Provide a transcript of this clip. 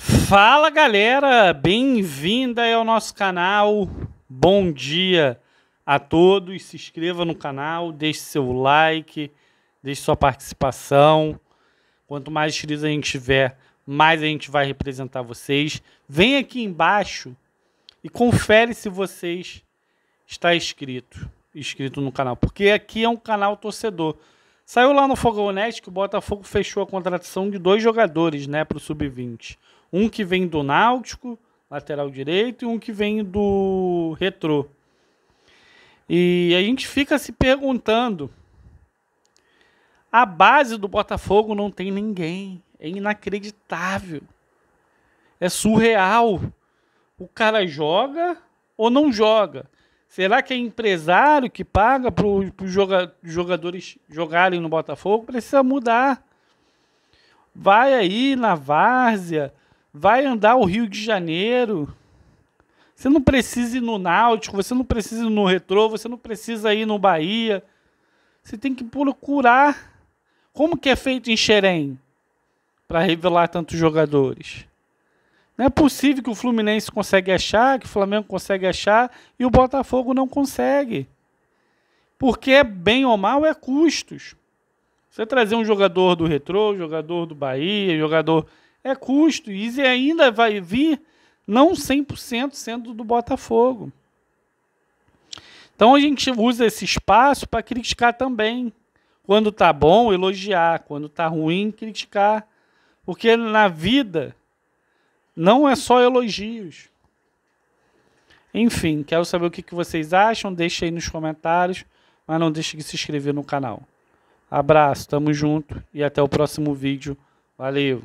Fala galera, bem-vinda ao nosso canal. Bom dia a todos. Se inscreva no canal, deixe seu like, deixe sua participação. Quanto mais inscritos a gente tiver, mais a gente vai representar vocês. Vem aqui embaixo e confere se vocês está inscrito, inscrito no canal, porque aqui é um canal torcedor. Saiu lá no Fogão Honesto que o Botafogo fechou a contratação de dois jogadores, né, para o sub-20. Um que vem do Náutico, lateral direito, e um que vem do Retrô. E a gente fica se perguntando. A base do Botafogo não tem ninguém. É inacreditável. É surreal. O cara joga ou não joga? Será que é empresário que paga para os joga, jogadores jogarem no Botafogo? Precisa mudar. Vai aí na várzea, vai andar o Rio de Janeiro. Você não precisa ir no Náutico, você não precisa ir no Retrô, você não precisa ir no Bahia. Você tem que procurar como que é feito em Xerém para revelar tantos jogadores. Não é possível que o Fluminense consegue achar, que o Flamengo consegue achar e o Botafogo não consegue. Porque é bem ou mal é custos. Você trazer um jogador do Retrô, jogador do Bahia, jogador é custo. E ainda vai vir não 100% sendo do Botafogo. Então a gente usa esse espaço para criticar também. Quando tá bom, elogiar. Quando tá ruim, criticar. Porque na vida não é só elogios. Enfim, quero saber o que, vocês acham. Deixa aí nos comentários. Mas não deixe de se inscrever no canal. Abraço, tamo junto e até o próximo vídeo. Valeu!